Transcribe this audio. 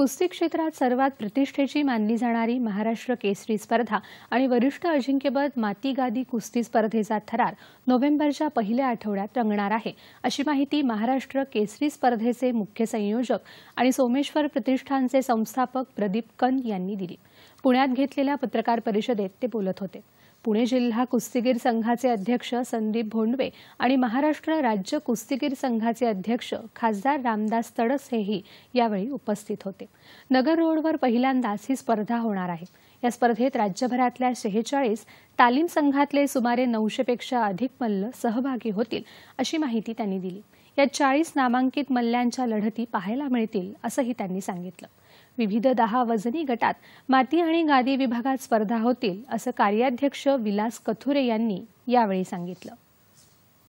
कुस्ती क्षेत्रात सर्वात प्रतिष्ठेची मानली जाणारी महाराष्ट्र केसरी स्पर्धा आणि वरिष्ठ अजिंक्यपद मातीगादी कुस्ती स्पर्धेचा थरार नोव्हेंबरच्या पहिल्या आठवड्यात रंगणार आहे अशी माहिती महाराष्ट्र केसरी स्पर्धेचे मुख्य संयोजक आणि सोमेश्वर प्रतिष्ठानचे संस्थापक प्रदीप कंद यांनी दिली पुण्यात घेतलेल्या पत्रकार परिषदेत ते बोलत होते पुणे जिल्हा कुस्तीगीर संघाचे अध्यक्ष संदीप भोंडवे आणि महाराष्ट्र राज्य कुस्तीगीर संघाचे अध्यक्ष खासदार रामदास तडस हेही यावेळी उपस्थित होते नगर रोडवर पहिल्यांदाच ही स्पर्धा होणार आहे या स्पर्धेत राज्यभरातल्या शेहेचाळीस तालीम संघातले सुमारे पेक्षा अधिक मल्ल सहभागी होतील अशी माहिती त्यांनी दिली या चाळीस नामांकित मल्ल्यांच्या लढती पाहायला मिळतील असंही त्यांनी सांगितलं विविध दहा वजनी गटात माती आणि गादी विभागात स्पर्धा होतील असं कार्याध्यक्ष विलास कथुरे यांनी यावेळी सांगितलं